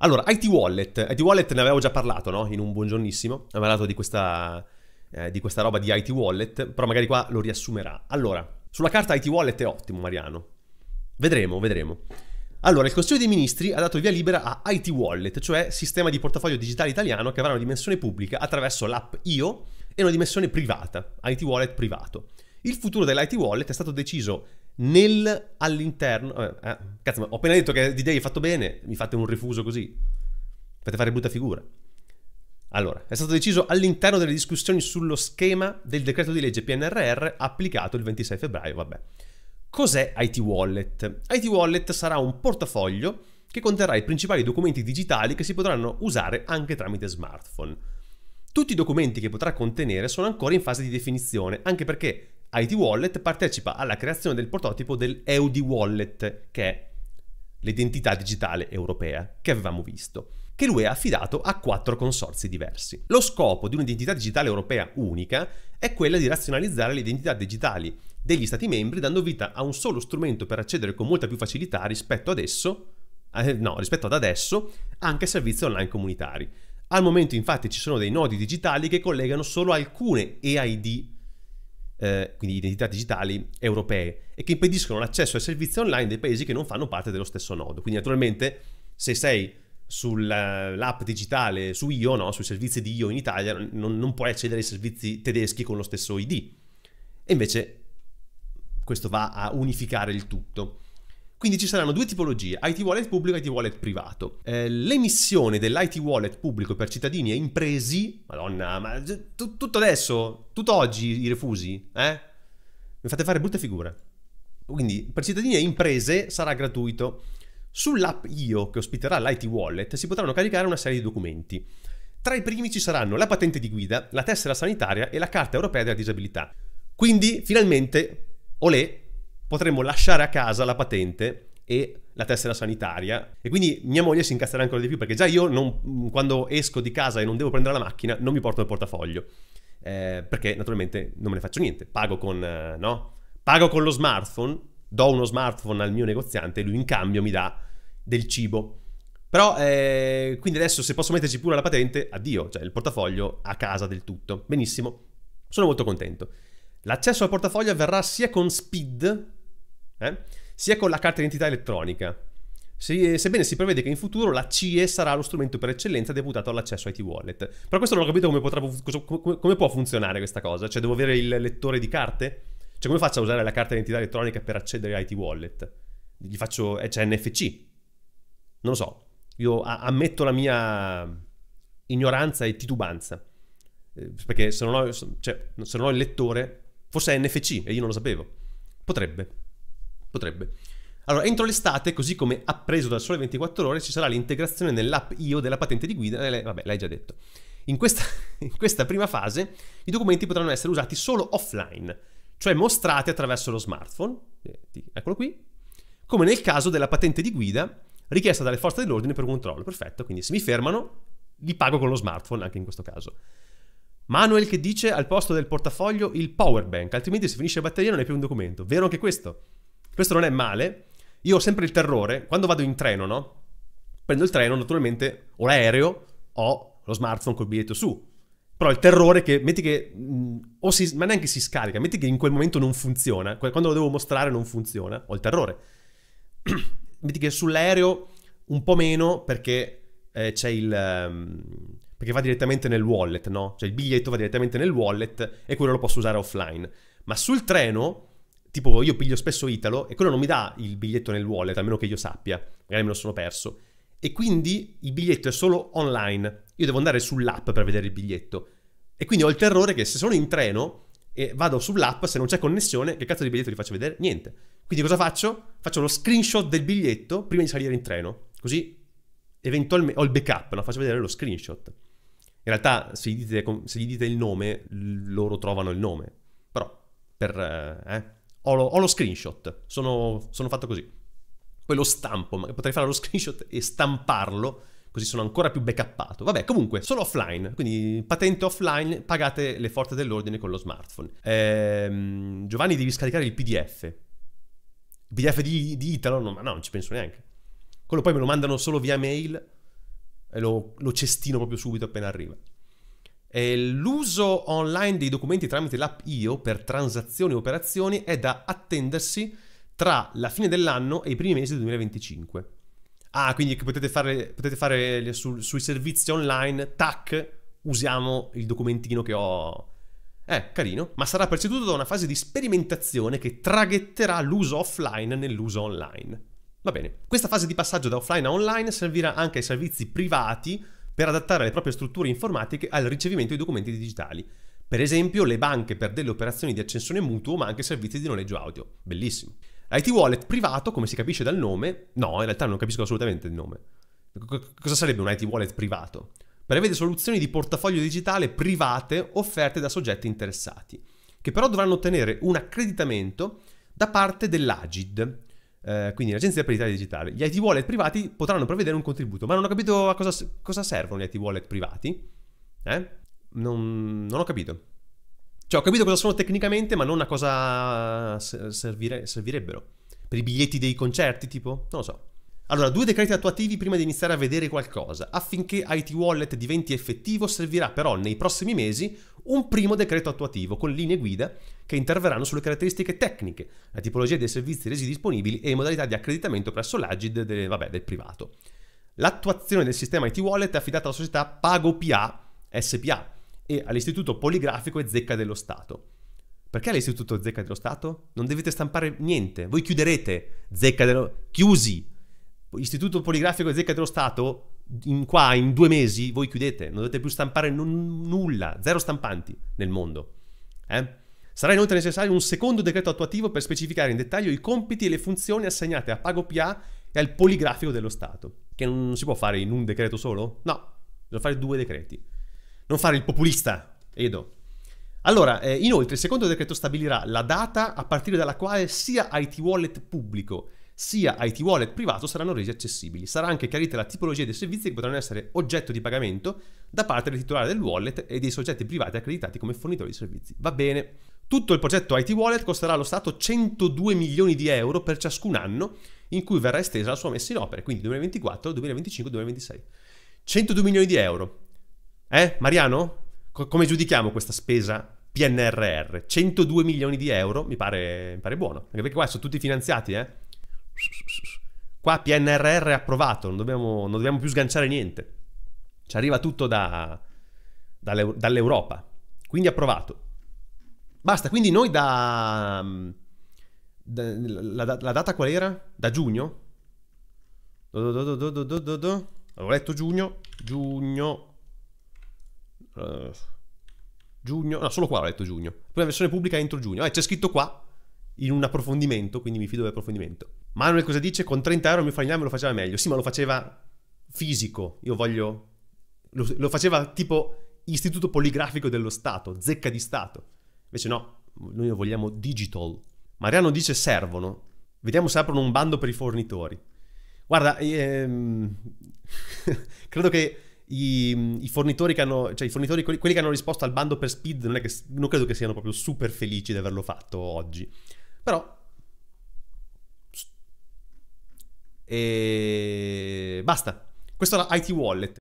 Allora, IT Wallet. IT Wallet ne avevo già parlato, no? In un buongiornissimo. Avevo parlato di questa, eh, di questa roba di IT Wallet, però magari qua lo riassumerà. Allora, sulla carta IT Wallet è ottimo, Mariano. Vedremo, vedremo. Allora, il Consiglio dei Ministri ha dato via libera a IT Wallet, cioè sistema di portafoglio digitale italiano che avrà una dimensione pubblica attraverso l'app IO e una dimensione privata, IT Wallet privato. Il futuro dell'IT Wallet è stato deciso nel all'interno. Eh, eh, cazzo, ho appena detto che D-Day è fatto bene, mi fate un rifuso così. Fate fare brutta figura. Allora, è stato deciso all'interno delle discussioni sullo schema del decreto di legge PNRR applicato il 26 febbraio, vabbè. Cos'è IT Wallet? IT Wallet sarà un portafoglio che conterrà i principali documenti digitali che si potranno usare anche tramite smartphone. Tutti i documenti che potrà contenere sono ancora in fase di definizione, anche perché IT Wallet partecipa alla creazione del prototipo del EUD Wallet, che è l'identità digitale europea che avevamo visto, che lui ha affidato a quattro consorzi diversi. Lo scopo di un'identità digitale europea unica è quella di razionalizzare le identità digitali degli Stati membri dando vita a un solo strumento per accedere con molta più facilità rispetto, adesso, eh, no, rispetto ad adesso anche ai servizi online comunitari. Al momento infatti ci sono dei nodi digitali che collegano solo alcune EID eh, quindi identità digitali europee, e che impediscono l'accesso ai servizi online dei paesi che non fanno parte dello stesso nodo. Quindi naturalmente se sei sull'app digitale, su IO, no? sui servizi di IO in Italia, non, non puoi accedere ai servizi tedeschi con lo stesso ID. E invece questo va a unificare il tutto. Quindi ci saranno due tipologie, IT wallet pubblico e IT wallet privato. Eh, l'emissione dell'IT wallet pubblico per cittadini e imprese, madonna, ma t- tutto adesso, tutto oggi i refusi, eh? Mi fate fare brutte figure. Quindi per cittadini e imprese sarà gratuito. Sull'app IO che ospiterà l'IT wallet si potranno caricare una serie di documenti. Tra i primi ci saranno la patente di guida, la tessera sanitaria e la carta europea della disabilità. Quindi, finalmente, olè, potremmo lasciare a casa la patente e la tessera sanitaria e quindi mia moglie si incazzerà ancora di più perché già io non, quando esco di casa e non devo prendere la macchina non mi porto il portafoglio eh, perché naturalmente non me ne faccio niente pago con, eh, no? pago con lo smartphone do uno smartphone al mio negoziante e lui in cambio mi dà del cibo però eh, quindi adesso se posso metterci pure la patente addio cioè il portafoglio a casa del tutto benissimo sono molto contento l'accesso al portafoglio avverrà sia con SPID eh? sia con la carta d'identità elettronica. Se, sebbene si prevede che in futuro la CIE sarà lo strumento per eccellenza deputato all'accesso ai T-Wallet. Però questo non ho capito come, potrà, come, come può funzionare questa cosa. Cioè, devo avere il lettore di carte? Cioè, come faccio a usare la carta d'identità elettronica per accedere ai T-Wallet? Gli faccio. Eh, c'è cioè NFC. Non lo so. Io a- ammetto la mia ignoranza e titubanza. Eh, perché se non, ho, cioè, se non ho il lettore, forse è NFC e io non lo sapevo. Potrebbe. Potrebbe. Allora, entro l'estate, così come appreso dal Sole 24 Ore, ci sarà l'integrazione nell'app IO della patente di guida. Eh, vabbè, l'hai già detto. In questa, in questa prima fase, i documenti potranno essere usati solo offline, cioè mostrati attraverso lo smartphone. Eh, eccolo qui. Come nel caso della patente di guida richiesta dalle forze dell'ordine per controllo. Perfetto, quindi se mi fermano, li pago con lo smartphone anche in questo caso. Manuel che dice al posto del portafoglio il power bank, altrimenti se finisce la batteria non è più un documento. Vero anche questo? Questo non è male. Io ho sempre il terrore, quando vado in treno, no? Prendo il treno, naturalmente, o l'aereo, o lo smartphone col biglietto su. Però il terrore che, metti che, mm, o si, ma neanche si scarica, metti che in quel momento non funziona, quando lo devo mostrare non funziona, ho il terrore. metti che sull'aereo un po' meno perché eh, c'è il... Um, perché va direttamente nel wallet, no? Cioè il biglietto va direttamente nel wallet e quello lo posso usare offline. Ma sul treno tipo io piglio spesso Italo e quello non mi dà il biglietto nel wallet, a meno che io sappia, magari me lo sono perso. E quindi il biglietto è solo online, io devo andare sull'app per vedere il biglietto. E quindi ho il terrore che se sono in treno e vado sull'app, se non c'è connessione, che cazzo di biglietto gli faccio vedere? Niente. Quindi cosa faccio? Faccio lo screenshot del biglietto prima di salire in treno, così eventualmente ho il backup, no? faccio vedere lo screenshot. In realtà se gli dite, se gli dite il nome, loro trovano il nome, però per... Eh, ho lo, ho lo screenshot, sono, sono, fatto così. Poi lo stampo, potrei fare lo screenshot e stamparlo, così sono ancora più backuppato. Vabbè, comunque, sono offline, quindi patente offline, pagate le forze dell'ordine con lo smartphone. Ehm, Giovanni, devi scaricare il PDF. Il PDF di, di Italo? No, ma no, non ci penso neanche. Quello poi me lo mandano solo via mail e lo, lo cestino proprio subito appena arriva l'uso online dei documenti tramite l'app IO per transazioni e operazioni è da attendersi tra la fine dell'anno e i primi mesi del 2025. Ah, quindi potete fare, potete fare su, sui servizi online, tac, usiamo il documentino che ho. Eh, carino, ma sarà preceduto da una fase di sperimentazione che traghetterà l'uso offline nell'uso online. Va bene. Questa fase di passaggio da offline a online servirà anche ai servizi privati per adattare le proprie strutture informatiche al ricevimento di documenti digitali. Per esempio le banche per delle operazioni di accensione mutuo ma anche servizi di noleggio audio. Bellissimo. IT Wallet privato, come si capisce dal nome, no, in realtà non capisco assolutamente il nome. cosa sarebbe un IT Wallet privato? Prevede soluzioni di portafoglio digitale private offerte da soggetti interessati, che però dovranno ottenere un accreditamento da parte dell'Agid, eh, quindi l'Agenzia per l'Italia Digitale. Gli IT wallet privati potranno prevedere un contributo, ma non ho capito a cosa, cosa servono gli IT wallet privati. Eh? Non, non, ho capito. Cioè, ho capito cosa sono tecnicamente, ma non a cosa servire, servirebbero. Per i biglietti dei concerti, tipo? Non lo so. Allora, due decreti attuativi prima di iniziare a vedere qualcosa. Affinché IT Wallet diventi effettivo, servirà però nei prossimi mesi un primo decreto attuativo con linee guida che interverranno sulle caratteristiche tecniche, la tipologia dei servizi resi disponibili e le modalità di accreditamento presso l'Agid de, vabbè, del privato. L'attuazione del sistema IT Wallet è affidata alla società PagoPA SPA e all'Istituto Poligrafico e Zecca dello Stato. Perché all'Istituto Zecca dello Stato? Non dovete stampare niente, voi chiuderete Zecca dello... chiusi! Istituto Poligrafico e Zecca dello Stato in qua in due mesi voi chiudete, non dovete più stampare n- nulla, zero stampanti nel mondo. Eh? Sarà inoltre necessario un secondo decreto attuativo per specificare in dettaglio i compiti e le funzioni assegnate a PagoPA e al poligrafico dello Stato, che non si può fare in un decreto solo? No, bisogna fare due decreti. Non fare il populista, Edo. Allora, eh, inoltre il secondo decreto stabilirà la data a partire dalla quale sia IT Wallet pubblico sia IT wallet privato saranno resi accessibili. Sarà anche chiarita la tipologia dei servizi che potranno essere oggetto di pagamento da parte del titolare del wallet e dei soggetti privati accreditati come fornitori di servizi. Va bene. Tutto il progetto IT Wallet costerà allo Stato 102 milioni di euro per ciascun anno in cui verrà estesa la sua messa in opera, quindi 2024, 2025, 2026. 102 milioni di euro. Eh, Mariano? Co- come giudichiamo questa spesa PNRR? 102 milioni di euro mi pare, mi pare buono, perché qua sono tutti finanziati, eh? Qua PNRR è approvato, non dobbiamo, non dobbiamo più sganciare niente. Ci arriva tutto da, dall'Europa, quindi approvato. Basta, quindi noi da... Mm, da la, la, data qual era? Da giugno? Do, do, do, do, do, do, do. Avevo letto giugno, giugno... Uh, giugno, no, solo qua ho letto giugno. Poi la versione pubblica entro giugno. Eh, c'è scritto qua in un approfondimento, quindi mi fido dell'approfondimento. Manuel cosa dice? Con 30 euro il mio falegname lo faceva meglio. Sì, ma lo faceva fisico. Io voglio... Lo, lo faceva tipo istituto poligrafico dello Stato, zecca di Stato. Invece no, noi lo vogliamo digital. Mariano dice servono. Vediamo se aprono un bando per i fornitori. Guarda, ehm... credo che i, i, fornitori che hanno, cioè i fornitori, quelli, quelli, che hanno risposto al bando per Speed, non, è che, non credo che siano proprio super felici di averlo fatto oggi. Però... E... Basta. Questo era IT Wallet.